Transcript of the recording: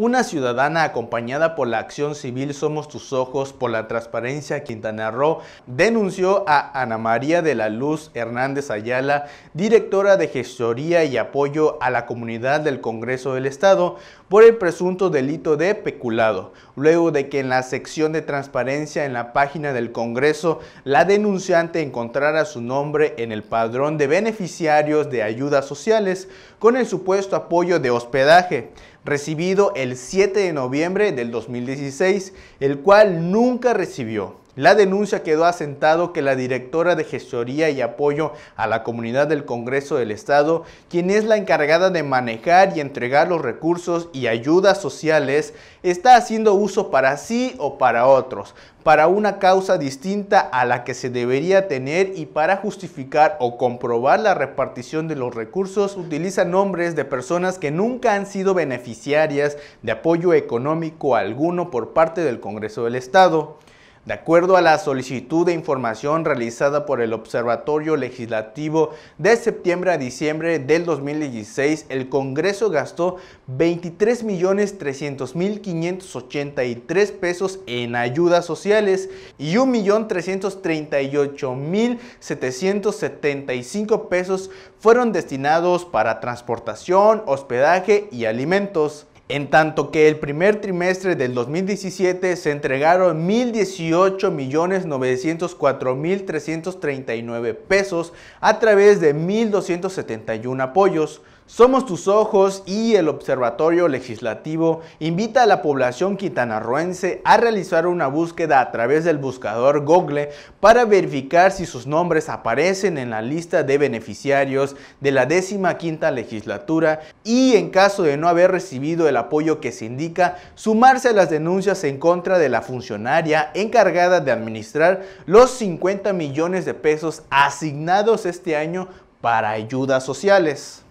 una ciudadana acompañada por la acción civil Somos Tus Ojos por la Transparencia Quintana Roo denunció a Ana María de la Luz Hernández Ayala, directora de gestoría y apoyo a la comunidad del Congreso del Estado, por el presunto delito de peculado, luego de que en la sección de transparencia en la página del Congreso la denunciante encontrara su nombre en el padrón de beneficiarios de ayudas sociales con el supuesto apoyo de hospedaje recibido el 7 de noviembre del 2016, el cual nunca recibió. La denuncia quedó asentado que la directora de gestoría y apoyo a la comunidad del Congreso del Estado, quien es la encargada de manejar y entregar los recursos y ayudas sociales, está haciendo uso para sí o para otros, para una causa distinta a la que se debería tener y para justificar o comprobar la repartición de los recursos, utiliza nombres de personas que nunca han sido beneficiarias de apoyo económico alguno por parte del Congreso del Estado. De acuerdo a la solicitud de información realizada por el Observatorio Legislativo de septiembre a diciembre del 2016, el Congreso gastó 23.300.583 pesos en ayudas sociales y 1.338.775 pesos fueron destinados para transportación, hospedaje y alimentos en tanto que el primer trimestre del 2017 se entregaron 1.018.904.339 pesos a través de 1.271 apoyos, somos tus ojos y el Observatorio Legislativo invita a la población quitanarroense a realizar una búsqueda a través del buscador Google para verificar si sus nombres aparecen en la lista de beneficiarios de la décima quinta legislatura y en caso de no haber recibido el apoyo que se indica, sumarse a las denuncias en contra de la funcionaria encargada de administrar los 50 millones de pesos asignados este año para ayudas sociales.